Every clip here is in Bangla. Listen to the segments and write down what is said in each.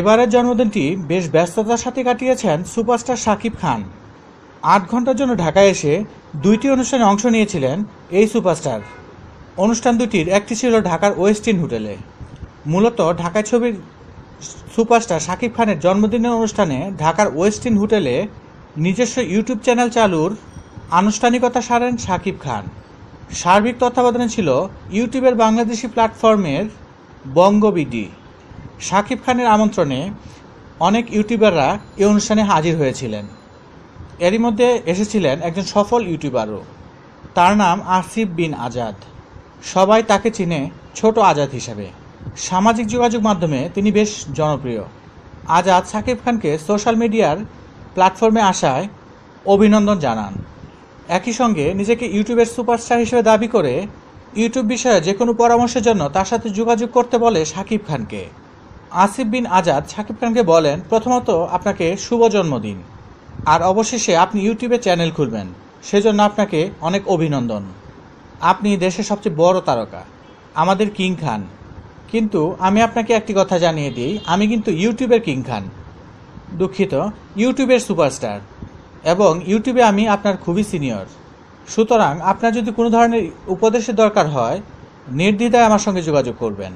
এবারের জন্মদিনটি বেশ ব্যস্ততার সাথে কাটিয়েছেন সুপারস্টার শাকিব খান আট ঘন্টার জন্য ঢাকায় এসে দুইটি অনুষ্ঠানে অংশ নিয়েছিলেন এই সুপারস্টার অনুষ্ঠান দুটির একটি ছিল ঢাকার ওয়েস্টিন হোটেলে মূলত ঢাকায় ছবির সুপারস্টার শাকিব খানের জন্মদিনের অনুষ্ঠানে ঢাকার ওয়েস্টিন হোটেলে নিজস্ব ইউটিউব চ্যানেল চালুর আনুষ্ঠানিকতা সারেন শাকিব খান সার্বিক তত্ত্বাবধানে ছিল ইউটিউবের বাংলাদেশি প্ল্যাটফর্মের বঙ্গবিডি শাকিব খানের আমন্ত্রণে অনেক ইউটিউবাররা এই অনুষ্ঠানে হাজির হয়েছিলেন এরই মধ্যে এসেছিলেন একজন সফল ইউটিউবারও তার নাম আসিফ বিন আজাদ সবাই তাকে চিনে ছোট আজাদ হিসাবে সামাজিক যোগাযোগ মাধ্যমে তিনি বেশ জনপ্রিয় আজাদ সাকিব খানকে সোশ্যাল মিডিয়ার প্ল্যাটফর্মে আসায় অভিনন্দন জানান একই সঙ্গে নিজেকে ইউটিউবের সুপারস্টার হিসেবে দাবি করে ইউটিউব বিষয়ে যে কোনো পরামর্শের জন্য তার সাথে যোগাযোগ করতে বলে সাকিব খানকে আসিফ বিন আজাদ সাকিব খানকে বলেন প্রথমত আপনাকে শুভ জন্মদিন আর অবশেষে আপনি ইউটিউবে চ্যানেল খুলবেন সেজন্য আপনাকে অনেক অভিনন্দন আপনি দেশের সবচেয়ে বড় তারকা আমাদের কিং খান কিন্তু আমি আপনাকে একটি কথা জানিয়ে দিই আমি কিন্তু ইউটিউবের কিং খান দুঃখিত ইউটিউবের সুপারস্টার এবং ইউটিউবে আমি আপনার খুবই সিনিয়র সুতরাং আপনার যদি কোনো ধরনের উপদেশের দরকার হয় নির্দ্বিধায় আমার সঙ্গে যোগাযোগ করবেন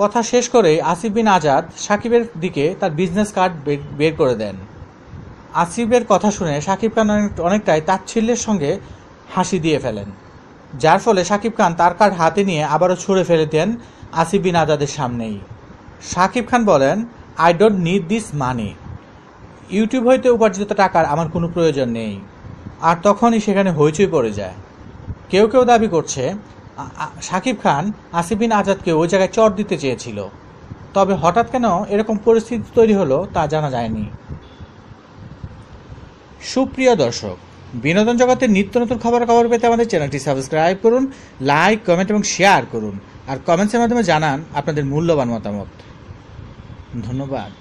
কথা শেষ করে আসিফ বিন আজাদ সাকিবের দিকে তার বিজনেস কার্ড বের করে দেন আসিফের কথা শুনে সাকিব খান অনেকটাই তাচ্ছিল্যের সঙ্গে হাসি দিয়ে ফেলেন যার ফলে সাকিব খান তার কার্ড হাতে নিয়ে আবারও ছুঁড়ে ফেলে দেন আসিফ বিন আজাদের সামনেই সাকিব খান বলেন I don't need this money YouTube হইতে উপার্জিত টাকার আমার কোনো প্রয়োজন নেই আর তখনই সেখানে হইচই পড়ে যায় কেউ কেউ দাবি করছে শাকিব খান আসিফিন আজাদকে ওই জায়গায় চট দিতে চেয়েছিল তবে হঠাৎ কেন এরকম পরিস্থিতি তৈরি হলো তা জানা যায়নি সুপ্রিয় দর্শক বিনোদন জগতের নিত্য নতুন খবর খবর পেতে আমাদের চ্যানেলটি সাবস্ক্রাইব করুন লাইক কমেন্ট এবং শেয়ার করুন আর কমেন্টসের মাধ্যমে জানান আপনাদের মূল্যবান মতামত ধন্যবাদ